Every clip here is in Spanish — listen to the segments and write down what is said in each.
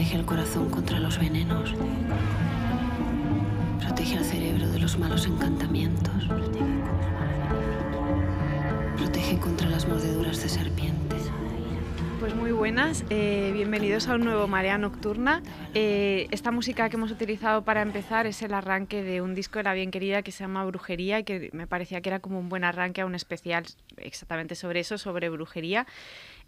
Protege el corazón contra los venenos. Protege el cerebro de los malos encantamientos. Protege contra las mordeduras de serpientes. Pues muy buenas, eh, bienvenidos a un nuevo Marea Nocturna. Eh, esta música que hemos utilizado para empezar es el arranque de un disco de la bien querida que se llama Brujería y que me parecía que era como un buen arranque a un especial exactamente sobre eso, sobre brujería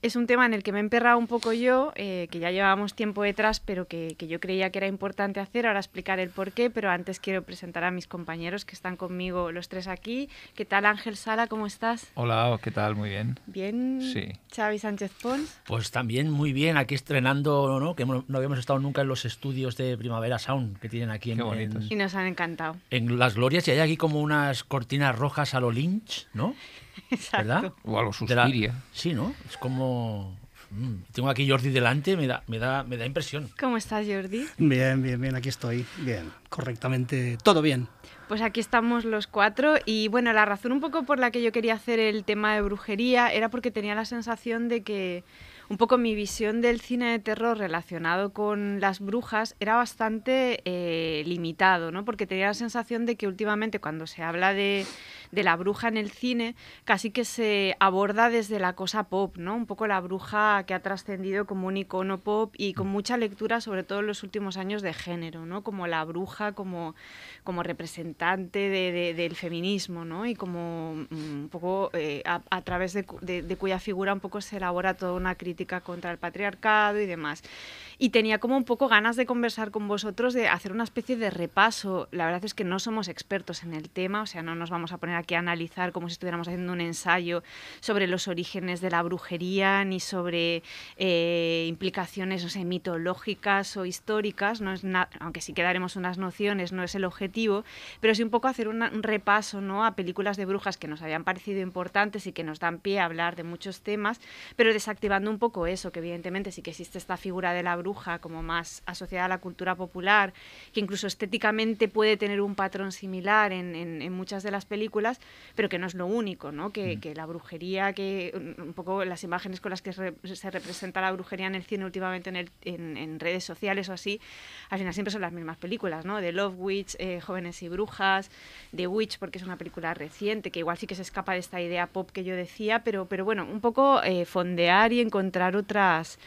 es un tema en el que me he emperrado un poco yo, eh, que ya llevábamos tiempo detrás, pero que, yo creía que era importante hacer, ahora explicar el por qué, pero antes quiero presentar a mis compañeros que están conmigo los tres aquí. ¿Qué tal Ángel Sala, cómo estás? Hola, ¿qué tal? Muy bien. ¿Bien? Sí. Xavi Sánchez Pons. Pues también muy bien, aquí estrenando, ¿no? Que no habíamos estado nunca en los estudios de Primavera Sound que tienen aquí en... Qué bonitos. y nos han encantado. En Las Glorias y hay aquí como unas cortinas rojas a lo Lynch, ¿no? ¿Verdad? O algo suspiria. Sí, ¿no? Es como... Mm, tengo aquí Jordi delante, me da, me, da, me da impresión. ¿Cómo estás, Jordi? Bien, bien, bien, aquí estoy. Bien, correctamente, todo bien. Pues aquí estamos los cuatro y bueno, la razón un poco por la que yo quería hacer el tema de brujería era porque tenía la sensación de que un poco mi visión del cine de terror relacionado con las brujas era bastante eh, limitado, ¿no? Porque tenía la sensación de que últimamente cuando se habla de de la bruja en el cine, casi que se aborda desde la cosa pop, ¿no? Un poco la bruja que ha trascendido como un icono pop y con mm. mucha lectura, sobre todo en los últimos años, de género, ¿no? Como la bruja como, como representante del feminismo, ¿no? Y como mm, poco eh, a, través de, de cuya figura un poco se elabora toda una crítica contra el patriarcado y demás y tenía como un poco ganas de conversar con vosotros, de hacer una especie de repaso. La verdad es que no somos expertos en el tema, o sea, no nos vamos a poner aquí a analizar como si estuviéramos haciendo un ensayo sobre los orígenes de la brujería, ni sobre eh, implicaciones, no sé, mitológicas o históricas, no es aunque sí que daremos unas nociones, no es el objetivo, pero sí un poco hacer un repaso ¿no? a películas de brujas que nos habían parecido importantes y que nos dan pie a hablar de muchos temas, pero desactivando un poco eso, que evidentemente sí que existe esta figura de la bruja, como más asociada a la cultura popular, que incluso estéticamente puede tener un patrón similar en, muchas de las películas, pero que no es lo único, ¿no? Que, mm. la brujería, que mm, un poco las imágenes con las que se representa la brujería en el cine últimamente en, redes sociales o así, al final siempre son las mismas películas, ¿no? De Love Witch, eh, Jóvenes y Brujas, de Witch, porque es una película reciente, que igual sí que se escapa de esta idea pop que yo decía, pero, pero bueno, un poco eh, fondear y encontrar otras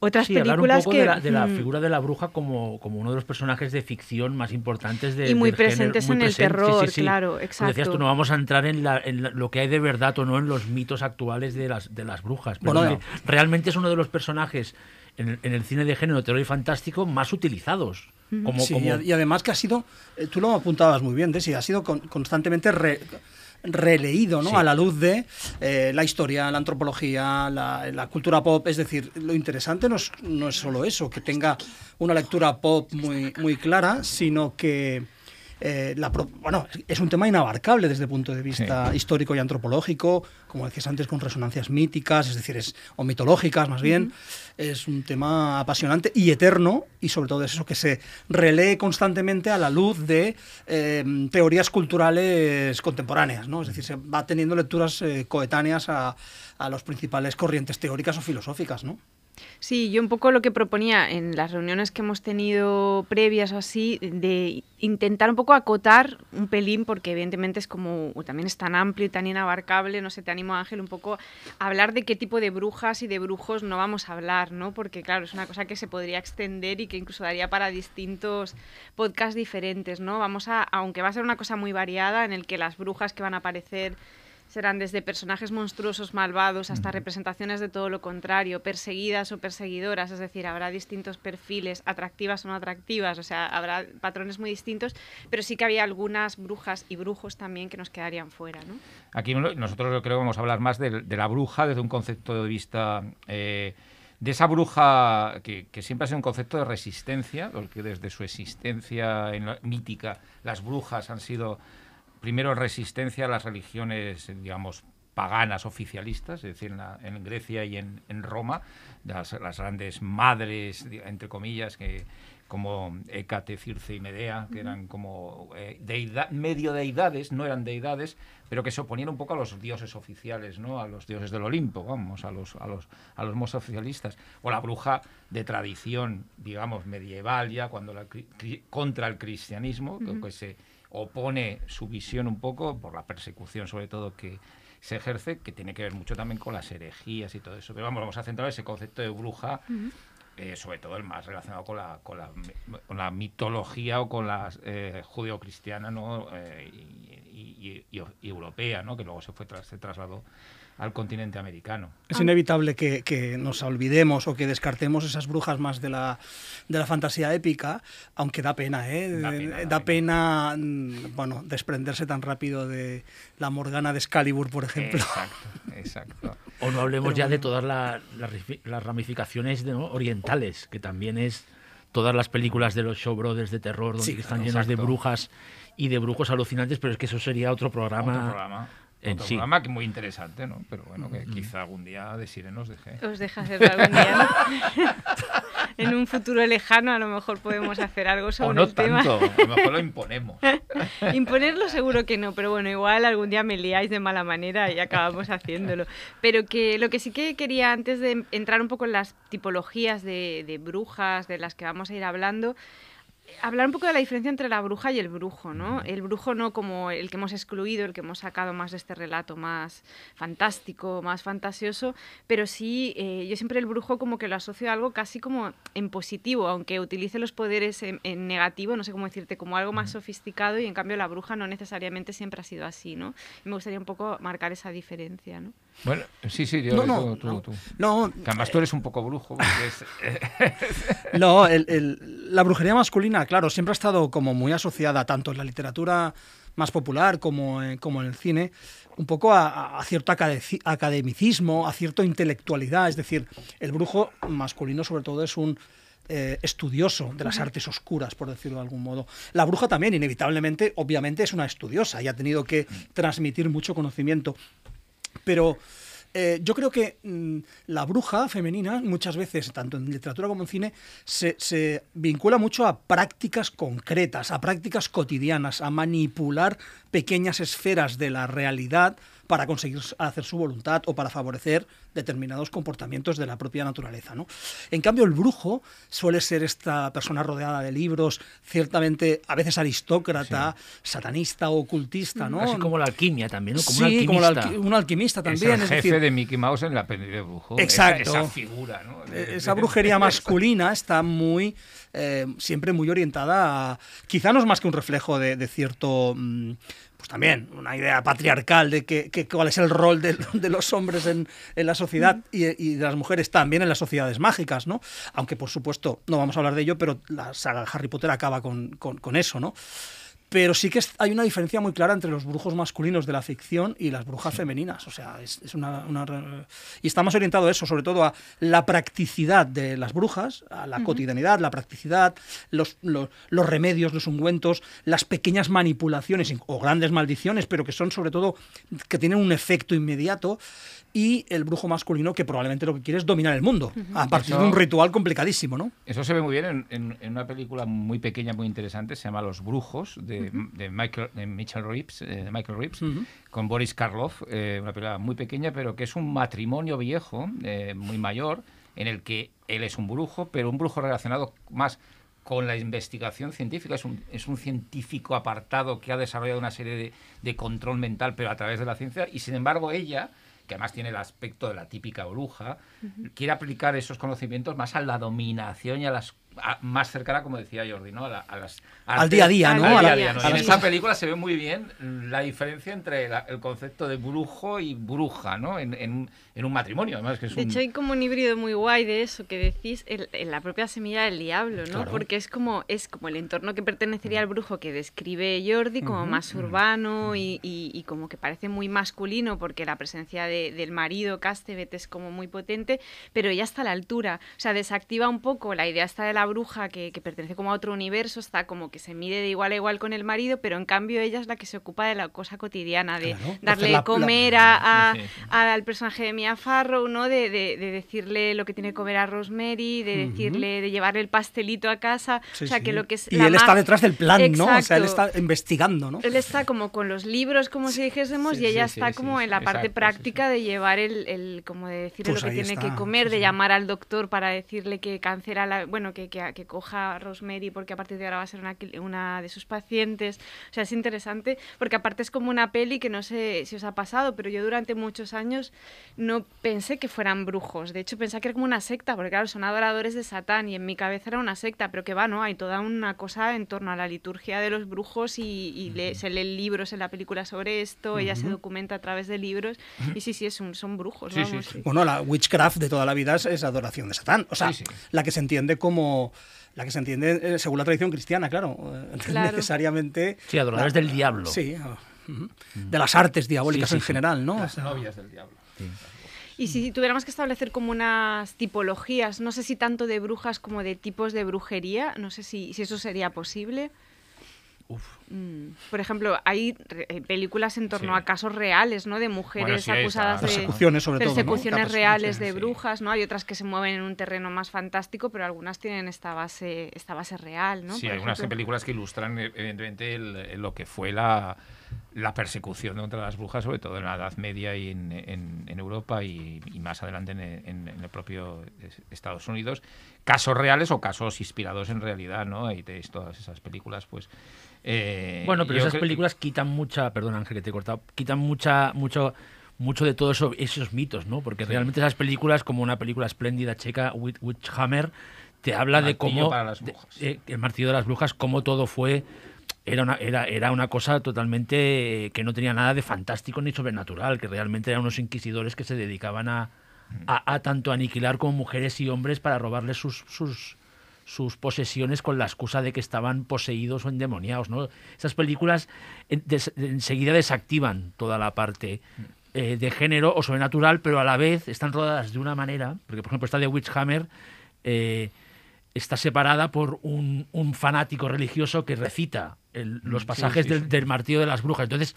otras sí, películas un poco que... de, la, mm. figura de la bruja como, como uno de los personajes de ficción más importantes de y muy presentes en el terror claro exacto decías tú no vamos a entrar en, la, lo que hay de verdad o no en los mitos actuales de las de las brujas pero realmente es uno de los personajes en el, cine de género terror y fantástico más utilizados como, y además que ha sido eh, tú lo apuntabas muy bien Desi ha sido constantemente re releído ¿no? a la luz de eh, la historia, la antropología, la, la, cultura pop. Es decir, lo interesante no es, no es solo eso, que tenga una lectura pop muy, muy clara, sino que eh, bueno, es un tema inabarcable desde el punto de vista histórico y antropológico, como decías antes, con resonancias míticas, es decir, es, o mitológicas más bien. Es un tema apasionante y eterno, y sobre todo es eso que se relee constantemente a la luz de eh, teorías culturales contemporáneas, ¿no? Es decir, se va teniendo lecturas eh, coetáneas a, a las principales corrientes teóricas o filosóficas, ¿no? Sí, yo un poco lo que proponía en las reuniones que hemos tenido previas o así, de intentar un poco acotar un pelín, porque evidentemente es como, también es tan amplio y tan inabarcable, no sé, te animo Ángel un poco a hablar de qué tipo de brujas y de brujos no vamos a hablar, ¿no? Porque claro, es una cosa que se podría extender y que incluso daría para distintos podcasts diferentes, ¿no? Vamos a, aunque va a ser una cosa muy variada en el que las brujas que van a aparecer serán desde personajes monstruosos, malvados, hasta representaciones de todo lo contrario, perseguidas o perseguidoras, es decir, habrá distintos perfiles, atractivas o no atractivas, o sea, habrá patrones muy distintos, pero sí que había algunas brujas y brujos también que nos quedarían fuera. ¿no? Aquí nosotros creo que vamos a hablar más de, la bruja desde un concepto de vista... Eh, de esa bruja que, siempre ha sido un concepto de resistencia, porque desde su existencia en mítica las brujas han sido primero resistencia a las religiones, digamos, paganas oficialistas, es decir, en, Grecia y en, Roma, las, grandes madres, entre comillas, que como Hécate, Circe y Medea, que eran como eh, deidad, medio deidades, no eran deidades, pero que se oponían un poco a los dioses oficiales, ¿no? a los dioses del Olimpo, vamos, a los, a los, a los más oficialistas. O la bruja de tradición, digamos, medieval ya, cuando la, contra el cristianismo, que pues, se opone su visión un poco por la persecución sobre todo que se ejerce, que tiene que ver mucho también con las herejías y todo eso. Pero vamos, vamos a centrar ese concepto de bruja. Eh, sobre todo el más relacionado con la, con la, mitología o con la eh, judeocristiana eh, y, europea, ¿no? que luego se, fue se trasladó al continente americano. Es inevitable que, nos olvidemos o que descartemos esas brujas más de la, de la fantasía épica, aunque da pena, ¿eh? Da pena, mm, bueno, desprenderse tan rápido de la Morgana de Excalibur, por ejemplo. Exacto, exacto. o no hablemos ya de todas las ramificaciones orientales, que también es todas las películas de los show de terror, donde están llenas de brujas y de brujos alucinantes, pero es que eso sería otro programa. Otro programa en programa que muy interesante, ¿no? Pero bueno, que mm. quizá algún día de nos deje. Os deja hacer algún día. ¿no? en un futuro lejano a lo mejor podemos hacer algo sobre o no tanto. a lo mejor lo imponemos. Imponerlo seguro que no, pero bueno, igual algún día me liáis de mala manera y acabamos haciéndolo. Pero que lo que sí que quería antes de entrar un poco en las tipologías de brujas de las que vamos a ir hablando, hablar un poco de la diferencia entre la bruja y el brujo, ¿no? El brujo no como el que hemos excluido, el que hemos sacado más de este relato más fantástico, más fantasioso, pero sí, eh, yo siempre el brujo como que lo asocio a algo casi como en positivo, aunque utilice los poderes en, negativo, no sé cómo decirte, como algo más sofisticado y en cambio la bruja no necesariamente siempre ha sido así, ¿no? me gustaría un poco marcar esa diferencia, ¿no? Bueno, sí, sí, yo, no, no, tú, no, no además tú eres un poco brujo. no, la brujería masculina, claro, siempre ha estado como muy asociada tanto en la literatura más popular como, eh, en el cine, un poco a, cierto academicismo, a cierta intelectualidad. Es decir, el brujo masculino sobre todo es un eh, estudioso de las artes oscuras, por decirlo de algún modo. La bruja también, inevitablemente, obviamente, es una estudiosa y ha tenido que mm. transmitir mucho conocimiento. Pero eh, yo creo que mm, la bruja femenina, muchas veces, tanto en literatura como en cine, se, vincula mucho a prácticas concretas, a prácticas cotidianas, a manipular pequeñas esferas de la realidad para conseguir hacer su voluntad o para favorecer determinados comportamientos de la propia naturaleza. ¿no? En cambio, el brujo suele ser esta persona rodeada de libros, ciertamente a veces aristócrata, satanista ocultista. ¿no? Así como la alquimia también, como un alquimista. Como un alquimista también. Es el jefe de Mickey Mouse en la peli de brujo. Exacto. Esa, figura. E-, esa brujería masculina está muy... Eh, siempre muy orientada a, quizá no es más que un reflejo de, cierto mm, pues también una idea patriarcal de que, cuál es el rol de, los hombres en, en la sociedad y, de las mujeres también en las sociedades mágicas, ¿no? Aunque por supuesto no vamos a hablar de ello, pero la saga Harry Potter acaba con, con eso, ¿no? Pero sí que hay una diferencia muy clara entre los brujos masculinos de la ficción y las brujas femeninas. O sea, es, una, Y está más orientado a eso, sobre todo a la practicidad de las brujas, a la cotidianidad, la practicidad, los, los, remedios, los ungüentos, las pequeñas manipulaciones o grandes maldiciones, pero que son sobre todo que tienen un efecto inmediato. Y el brujo masculino que probablemente lo que quiere es dominar el mundo, a partir de un ritual complicadísimo, ¿no? Eso se ve muy bien en, en una película muy pequeña, muy interesante, se llama Los Brujos, de de, Michael, de eh, Michael con Boris Karloff, eh, una película muy pequeña, pero que es un matrimonio viejo, eh, muy mayor, en el que él es un brujo, pero un brujo relacionado más con la investigación científica. Es un, es un científico apartado que ha desarrollado una serie de, control mental, pero a través de la ciencia, y sin embargo ella que además tiene el aspecto de la típica bruja, quiere aplicar esos conocimientos más a la dominación y a las más cercana, como decía Jordi, ¿no? A las al día a día, ¿no? En esta película se ve muy bien la diferencia entre el concepto de brujo y bruja, ¿no? En, en, en un matrimonio. Además, que es de hecho, hay como un híbrido muy guay de eso que decís en la propia semilla del diablo, ¿no? Porque es como, es como el entorno que pertenecería al brujo que describe Jordi, como más urbano y, y, como que parece muy masculino, porque la presencia de, del marido Castebet es como muy potente, pero ella está a la altura. O sea, desactiva un poco la idea esta de la bruja que, que pertenece como a otro universo, está como que se mide de igual a igual con el marido, pero en cambio ella es la que se ocupa de la cosa cotidiana, de darle comer A, a, al personaje de mi a Farrow, ¿no? De, decirle lo que tiene que comer a Rosemary, de decirle, de llevar el pastelito a casa. o sea, que lo que es Y él está detrás del plan, ¿no? O sea, él está investigando, ¿no? Él está como con los libros, como si dijésemos, y ella está como en la parte práctica de llevar el, como de decirle pues lo que tiene que comer, de llamar al doctor para decirle que cancela la, bueno, que, que, coja a Rosemary porque a partir de ahora va a ser una, una de sus pacientes. O sea, es interesante porque aparte es como una peli que no sé si os ha pasado, pero yo durante muchos años no no pensé que fueran brujos. De hecho, pensé que era como una secta, porque claro, son adoradores de Satán y en mi cabeza era una secta, pero que va, no, hay toda una cosa en torno a la liturgia de los brujos y, se leen libros en la película sobre esto, ella se documenta a través de libros y sí, sí, es un, son brujos. Bueno, la witchcraft de toda la vida es, adoración de Satán, o sea, la que se entiende como la que se entiende eh, según la tradición cristiana, claro, eh, necesariamente. Sí, adoradores del diablo. Sí, ah, de las artes diabólicas en general, ¿no? Las novias del diablo. Y si tuviéramos que establecer como unas tipologías, no sé si tanto de brujas como de tipos de brujería, no sé si, eso sería posible. Uf. Mm, por ejemplo, hay eh, películas en torno a casos reales, ¿no? De mujeres acusadas de persecuciones, sobre reales de brujas, ¿no? Hay otras que se mueven en un terreno más fantástico, pero algunas tienen esta base, esta base real, ¿no? Sí, hay unas películas que ilustran e-, evidentemente lo que fue la la persecución contra las brujas, sobre todo en la Edad Media y en, Europa y, más adelante en, el propio Estados Unidos. Casos reales o casos inspirados en realidad, ¿no? Ahí tenéis todas esas películas, pues. Eh, bueno, pero esas películas quitan mucha, perdón Ángel que te he cortado, quitan mucha, mucho mucho de todos eso, esos mitos, ¿no? Porque realmente esas películas, como una película espléndida checa, Hammer, te habla de cómo... Para las brujas. Eh, el martillo de las brujas, cómo todo fue era una, era, era una cosa totalmente eh, que no tenía nada de fantástico ni sobrenatural, que realmente eran unos inquisidores que se dedicaban a, tanto aniquilar como mujeres y hombres para robarles sus, sus, sus posesiones con la excusa de que estaban poseídos o endemoniados. ¿no? Esas películas enseguida desactivan toda la parte eh, de género o sobrenatural, pero a la vez están rodadas de una manera, porque por ejemplo está de Witchhammer, Hammer... Eh, está separada por un, fanático religioso que recita los pasajes Del, del, Martillo de las Brujas. Entonces,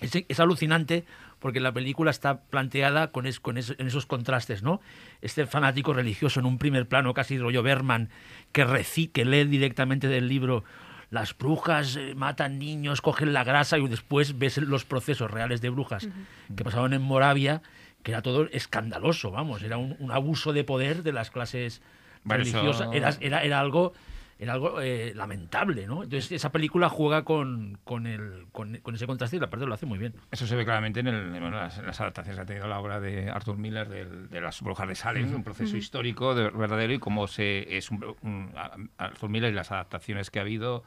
es, alucinante porque la película está planteada con, en esos contrastes, ¿no? Este fanático religioso en un primer plano, casi rollo Berman, que, reci, que lee directamente del libro las brujas eh, matan niños, cogen la grasa y después ves los procesos reales de brujas que pasaban en Moravia, que era todo escandaloso, vamos, era un, un abuso de poder de las clases religiosa, era, algo era algo eh, lamentable, ¿no? Entonces esa película juega con, con, con, ese contraste y la parte lo hace muy bien. Eso se ve claramente en, las, adaptaciones que ha tenido la obra de Arthur Miller de, de Las brujas de Salem, un proceso histórico verdadero y cómo se es un, Arthur Miller y las adaptaciones que ha habido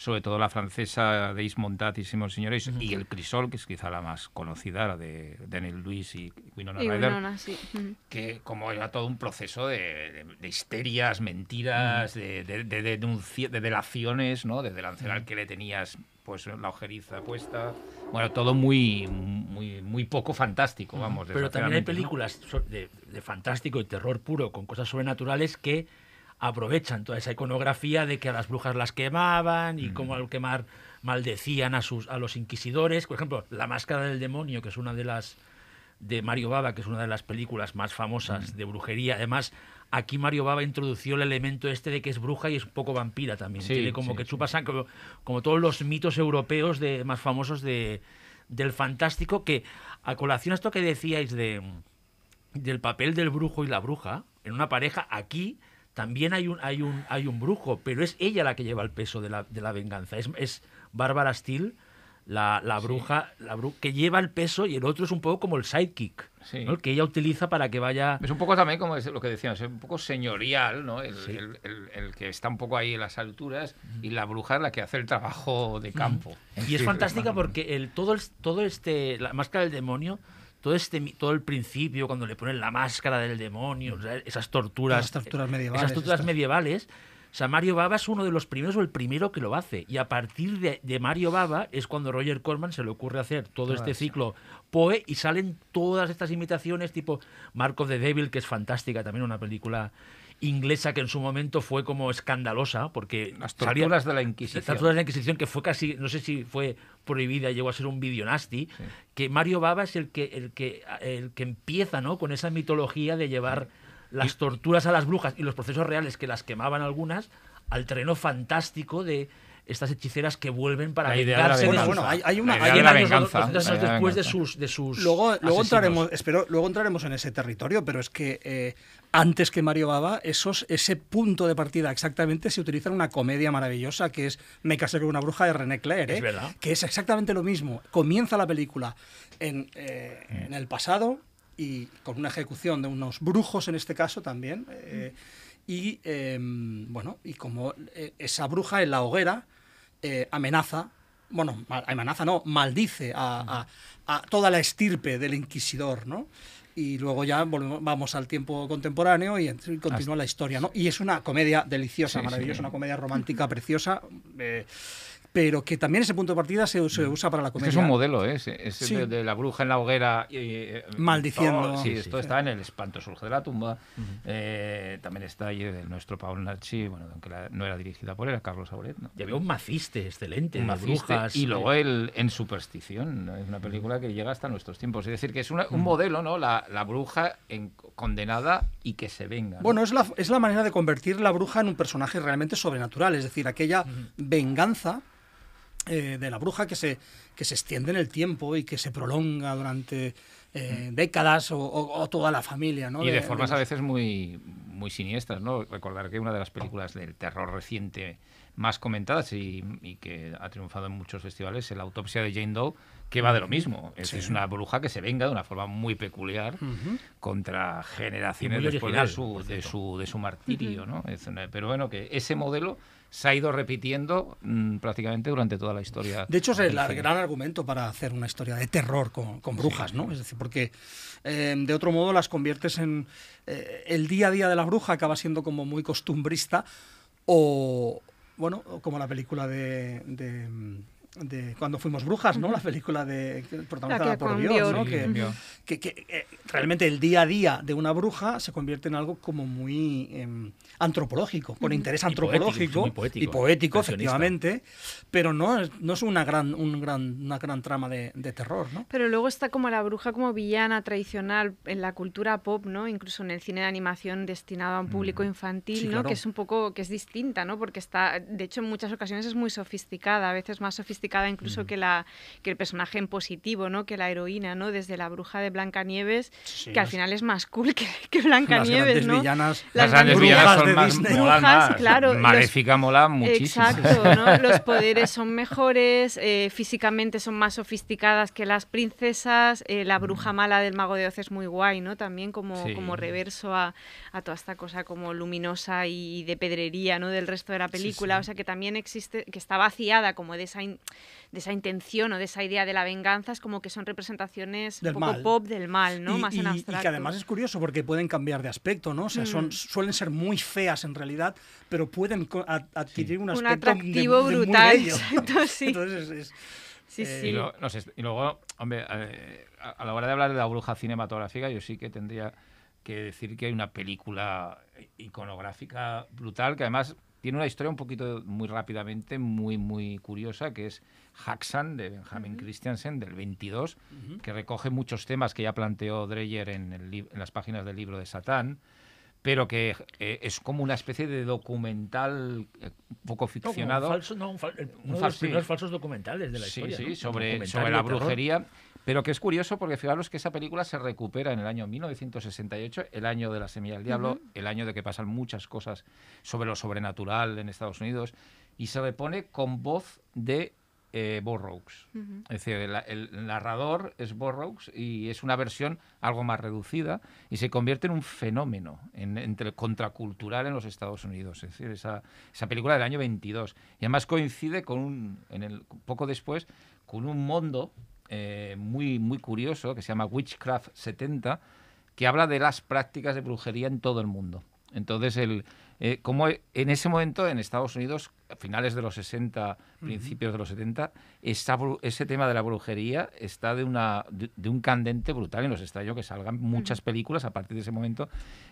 sobre todo la francesa de Ismontat y Señores, y El Crisol, que es quizá la más conocida, la de Daniel Luis y Winona Ryder, que como era todo un proceso de, de, histerias, mentiras, de de, de, delaciones, ¿no? de delacionar que le tenías pues la ojeriza puesta. Bueno, todo muy, muy, muy poco fantástico, vamos. Pero también hay películas de fantástico y terror puro con cosas sobrenaturales que aprovechan toda esa iconografía de que a las brujas las quemaban y cómo mm. al quemar maldecían a, sus, a los inquisidores. Por ejemplo, La Máscara del Demonio, que es una de las de Mario Baba, que es una de las películas más famosas mm. de brujería. Además, aquí Mario Baba introdució el elemento este de que es bruja y es un poco vampira también. Tiene como que chupa sangre, como, todos los mitos europeos de, más famosos de, del fantástico, que a colación esto que decíais de, del papel del brujo y la bruja, en una pareja, aquí también hay un, hay un, hay un brujo, pero es ella la que lleva el peso de la, venganza. Es, es Bárbara Steele, la, bruja, la bru que lleva el peso y el otro es un poco como el sidekick, el que ella utiliza para que vaya... Es un poco también como lo que decíamos, es un poco señorial, ¿no? El, que está un poco ahí en las alturas y la bruja es la que hace el trabajo de campo. Y es fantástica porque el, todo, todo este, la máscara del demonio todo este todo el principio cuando le ponen la máscara del demonio, esas torturas, torturas eh, medievales, esas o Mario Baba es uno de los primeros o el primero que lo hace. Y a partir de, Mario Baba es cuando Roger Corman se le ocurre hacer todo este ciclo Poe y salen todas estas imitaciones tipo Marco de Devil, que es fantástica, también una película inglesa que en su momento fue como escandalosa, porque... Las torturas de la Inquisición. Las torturas de la Inquisición, que fue casi, no sé si fue prohibida, llegó a ser un vídeo nasty, que Mario Baba es el que, el que, el que empieza ¿no? con esa mitología de llevar las torturas a las brujas y los procesos reales que las quemaban algunas al terreno fantástico de estas hechiceras que vuelven para vengarse bueno, hay, una venganza después de sus de sus luego luego entraremos espero luego entraremos en ese territorio pero es que eh, antes que Mario Baba, esos, ese punto de partida exactamente se utiliza en una comedia maravillosa que es Me casé con una bruja de René Clair, ¿eh? que es exactamente lo mismo. Comienza la película eh, en, el pasado y con una ejecución de unos brujos en este caso también. Eh, y em, bueno, y como esa bruja en la hoguera amenaza bueno, amenaza no, maldice a, toda la estirpe del inquisidor, ¿no? y luego ya vamos al tiempo contemporáneo y continúa la historia, ¿no? Y es una comedia deliciosa, maravillosa, una comedia romántica preciosa. Eh, pero que también ese punto de partida se, mm. usa para la comedia. es un modelo, ¿eh? es de, la bruja en la hoguera. Eh, Maldiciendo. Oh, sí, esto está en El espanto surge de la tumba. Eh, también está ahí el nuestro Paul Narchi, bueno, aunque no era dirigida por él, Carlos Auret. ¿no? Y había un maciste excelente, Y luego el En Superstición, es una película que llega hasta nuestros tiempos. Es decir, que es un modelo, ¿no? La, bruja condenada y que se venga. Bueno, es la, es la manera de convertir la bruja en un personaje realmente sobrenatural, es decir, aquella venganza eh, de la bruja que se, que se extiende en el tiempo y que se prolonga durante eh, mm. décadas o, toda la familia. Y de, formas a veces muy, muy siniestras. ¿no? Recordar que una de las películas del terror reciente más comentadas y, y que ha triunfado en muchos festivales es la autopsia de Jane Doe que va de lo mismo. Es, una bruja que se venga de una forma muy peculiar contra generaciones después de su, de su, de su martirio. ¿no? pero bueno, que ese modelo se ha ido repitiendo mm, prácticamente durante toda la historia. De hecho, es el gran argumento para hacer una historia de terror con, brujas, ¿no? Es decir, porque eh, de otro modo las conviertes en... Eh, el día a día de la bruja acaba siendo como muy costumbrista o, bueno, como la película de mm, de cuando fuimos brujas, ¿no? La película de protagonizada por Dios, ¿no? Que, que, que eh, realmente el día a día de una bruja se convierte en algo como muy em, antropológico, con interés antropológico y poético, efectivamente, pero no, no es una gran, un gran, una gran trama de, terror, ¿no? Pero luego está como la bruja como villana tradicional en la cultura pop, ¿no? Incluso en el cine de animación destinado a un público mm. infantil, ¿no? Que es un poco, que es distinta, ¿no? Porque está, de hecho, en muchas ocasiones es muy sofisticada, a veces más sofisticada incluso que, el personaje en positivo, ¿no? Que la heroína, ¿no? Desde la bruja de Blancanieves, que al final es más cool que, que Blancanieves, ¿no? las, grandes villanas son más, claro. Maléfica mola muchísimo. Exacto, Los poderes son mejores, eh, físicamente son más sofisticadas que las princesas, eh, la mm. bruja mala del Mago de Oz es muy guay, ¿no? También como, como reverso a, toda esta cosa como luminosa y de pedrería, ¿no? Del resto de la película, o sea que también existe, que está vaciada como de esa de esa intención o de esa idea de la venganza, es como que son representaciones un poco pop del mal, ¿no? Y, Más Y que además es curioso porque pueden cambiar de aspecto, ¿no? O sea, son, mm. suelen ser muy feas en realidad, pero pueden adquirir un aspecto un atractivo brutal. sí. Entonces Sí, eh, sí. Y, luego, no sé, y, luego, hombre, a, a, la hora de hablar de la bruja cinematográfica, yo sí que tendría que decir que hay una película iconográfica brutal, que además tiene una historia un poquito muy rápidamente, muy, muy curiosa, que es Haxan de Benjamin Christiansen del 22, que recoge muchos temas que ya planteó Dreyer en, las páginas del libro de Satán pero que eh, es como una especie de documental eh, poco ficcionado. un falso, no, uno falsos documentales de la historia. Sí, sobre, la brujería. Pero que es curioso porque fijaros que esa película se recupera en el año 1968, el año de la semilla del diablo, el año de que pasan muchas cosas sobre lo sobrenatural en Estados Unidos, y se repone con voz de eh, Borrows Es decir, el, narrador es Burroughs y es una versión algo más reducida y se convierte en un fenómeno en, entre contracultural en los Estados Unidos. Es decir, esa, película del año 22. Y además coincide con poco después con un mundo eh, muy, muy curioso que se llama Witchcraft 70, que habla de las prácticas de brujería en todo el mundo. Entonces, el, eh, como e, en ese momento en Estados Unidos, a finales de los 60, principios de los 70, ese tema de la brujería está de, una, de, un candente brutal y nos extraño que salgan muchas películas a partir de ese momento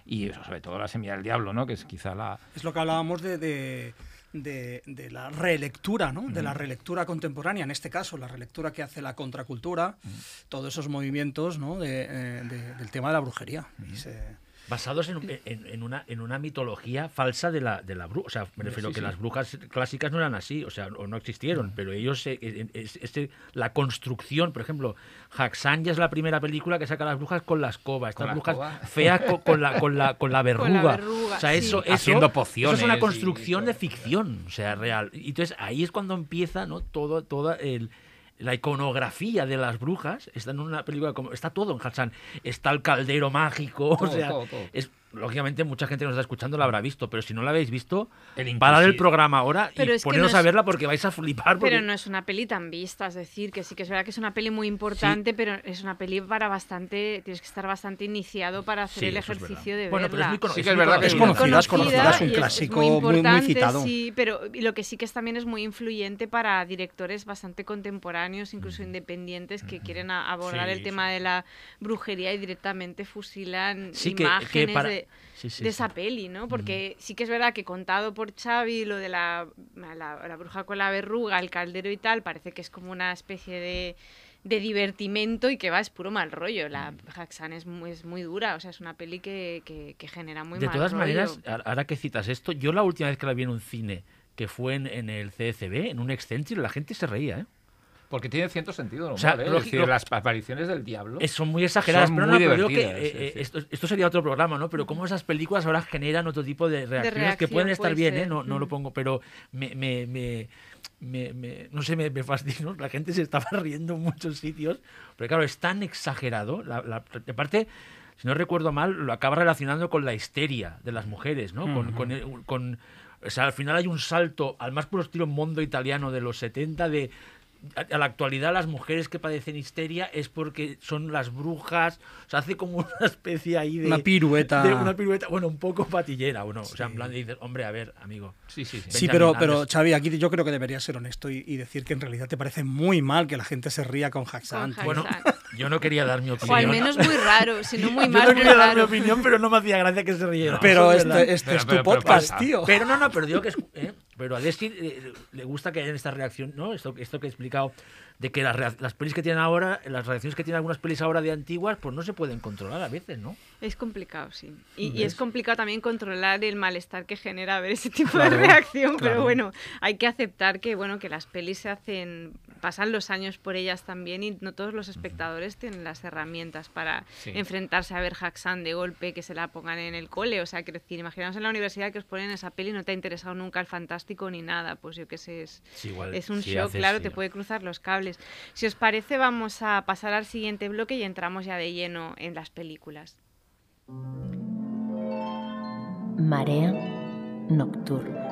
y sobre todo La Semilla del Diablo, ¿no? que es quizá la... Es lo que hablábamos de de, la relectura, ¿no? De la relectura contemporánea, en este caso, la relectura que hace la contracultura, todos esos movimientos, eh, del tema de la brujería basados en, una, en una mitología falsa de la, de la bruja. O sea, me refiero que las brujas clásicas no eran así, o sea, o no existieron, pero ellos, eh, eh, eh, este, la construcción, por ejemplo, ya es la primera película que saca las brujas con la escoba, estas brujas feas con, la, con, la, con la verruga. o sea, eso, eso, Eso es una construcción de ficción, o sea, real. Y entonces ahí es cuando empieza ¿no? todo, todo el la iconografía de las brujas está en una película como está todo en Hassan está el caldero mágico o sea lógicamente mucha gente que nos está escuchando la habrá visto, pero si no la habéis visto, el parad el programa ahora y poneros a verla porque vais a flipar. Pero no es una peli tan vista, es decir, que sí que es verdad que es una peli muy importante, pero es una peli para bastante, tienes que estar bastante iniciado para hacer el ejercicio de bueno, verla. pero es muy, conocida. es, conocida, es un clásico muy, muy, Sí, pero lo que sí que es también es muy influyente para directores bastante contemporáneos, incluso independientes, que quieren abordar el tema de la brujería y directamente fusilan imágenes que de de, esa peli, ¿no? Porque sí que es verdad que contado por Xavi lo de la, la, bruja con la verruga, el caldero y tal, parece que es como una especie de, de divertimento y que va, es puro mal rollo. La mm. Jaxan es muy, es muy dura, o sea, es una peli que, genera muy mal rollo. De todas maneras, ahora que citas esto, yo la última vez que la vi en un cine, que fue en, el CCB, en un excentro, la gente se reía, ¿eh? Porque tiene cierto sentido las apariciones del diablo eh, son muy exageradas, no, esto, sería otro programa, ¿no? Pero cómo esas películas ahora generan otro tipo de reacciones que pueden estar bien, ¿eh? No, lo mm. pongo, pero me, me, no sé, me, me, La gente se estaba riendo en muchos sitios. Pero claro, es tan exagerado. de parte, si no recuerdo mal, lo acaba relacionando con la histeria de las mujeres, ¿no? con, con, o sea, al final hay un salto al más puro estilo mundo italiano de los 70 de a, la actualidad las mujeres que padecen histeria es porque son las brujas, o hace como una especie ahí de... Una pirueta. una pirueta, bueno, un poco patillera, bueno O sea, en plan de dices, hombre, a ver, amigo. Sí, sí, sí. Sí, pero, pero Xavi, aquí yo creo que deberías ser honesto y, decir que en realidad te parece muy mal que la gente se ría con Haxan. Bueno, yo no quería dar mi opinión. O al menos muy raro, sino muy mal. Yo no quería dar mi opinión, pero no me hacía gracia que se rieran. pero este, este es tu podcast, tío. Pero no, no, pero digo que es... Eh, pero a Lesky eh, le gusta que haya esta reacción, ¿no? Esto, esto que he explicado, de que las, las pelis que tienen ahora, las reacciones que tienen algunas pelis ahora de antiguas, pues no se pueden controlar a veces, ¿no? Es complicado, sí. Y, es complicado también controlar el malestar que genera ver ese tipo de reacción, pero bueno, hay que aceptar que, bueno, que las pelis se hacen, pasan los años por ellas también y no todos los espectadores tienen las herramientas para enfrentarse a ver jaxan de golpe, que se la pongan en el cole, o sea, que decir, imaginaos en la universidad que os ponen esa peli y no te ha interesado nunca el fantasma ni nada, pues yo que sé, es, es un show claro, te puede cruzar los cables. Si os parece, vamos a pasar al siguiente bloque y entramos ya de lleno en las películas. Marea nocturna.